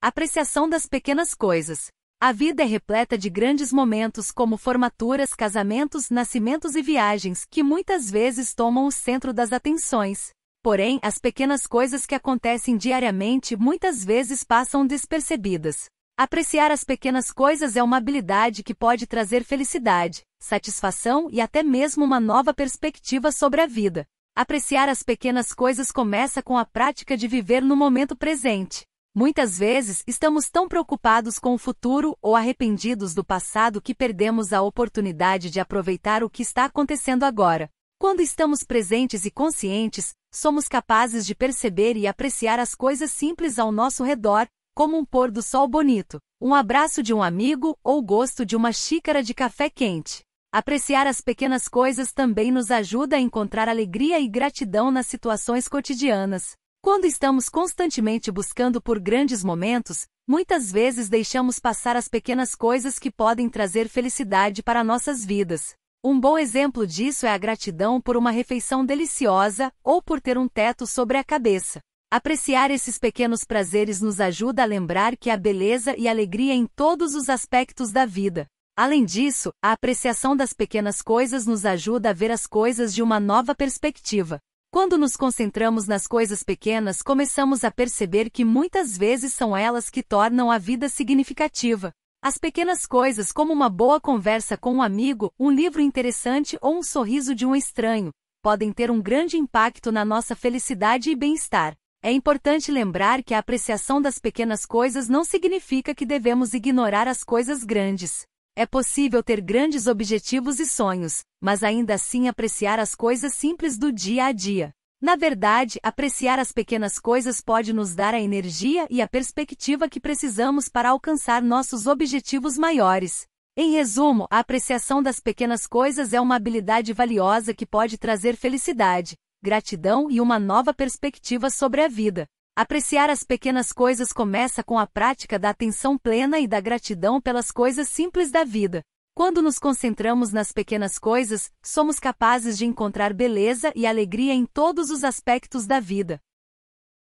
Apreciação das pequenas coisas. A vida é repleta de grandes momentos como formaturas, casamentos, nascimentos e viagens, que muitas vezes tomam o centro das atenções. Porém, as pequenas coisas que acontecem diariamente muitas vezes passam despercebidas. Apreciar as pequenas coisas é uma habilidade que pode trazer felicidade, satisfação e até mesmo uma nova perspectiva sobre a vida. Apreciar as pequenas coisas começa com a prática de viver no momento presente. Muitas vezes estamos tão preocupados com o futuro ou arrependidos do passado que perdemos a oportunidade de aproveitar o que está acontecendo agora. Quando estamos presentes e conscientes, somos capazes de perceber e apreciar as coisas simples ao nosso redor, como um pôr do sol bonito, um abraço de um amigo ou o gosto de uma xícara de café quente. Apreciar as pequenas coisas também nos ajuda a encontrar alegria e gratidão nas situações cotidianas. Quando estamos constantemente buscando por grandes momentos, muitas vezes deixamos passar as pequenas coisas que podem trazer felicidade para nossas vidas. Um bom exemplo disso é a gratidão por uma refeição deliciosa ou por ter um teto sobre a cabeça. Apreciar esses pequenos prazeres nos ajuda a lembrar que há beleza e alegria em todos os aspectos da vida. Além disso, a apreciação das pequenas coisas nos ajuda a ver as coisas de uma nova perspectiva. Quando nos concentramos nas coisas pequenas, começamos a perceber que muitas vezes são elas que tornam a vida significativa. As pequenas coisas, como uma boa conversa com um amigo, um livro interessante ou um sorriso de um estranho, podem ter um grande impacto na nossa felicidade e bem-estar. É importante lembrar que a apreciação das pequenas coisas não significa que devemos ignorar as coisas grandes. É possível ter grandes objetivos e sonhos, mas ainda assim apreciar as coisas simples do dia a dia. Na verdade, apreciar as pequenas coisas pode nos dar a energia e a perspectiva que precisamos para alcançar nossos objetivos maiores. Em resumo, a apreciação das pequenas coisas é uma habilidade valiosa que pode trazer felicidade, gratidão e uma nova perspectiva sobre a vida. Apreciar as pequenas coisas começa com a prática da atenção plena e da gratidão pelas coisas simples da vida. Quando nos concentramos nas pequenas coisas, somos capazes de encontrar beleza e alegria em todos os aspectos da vida.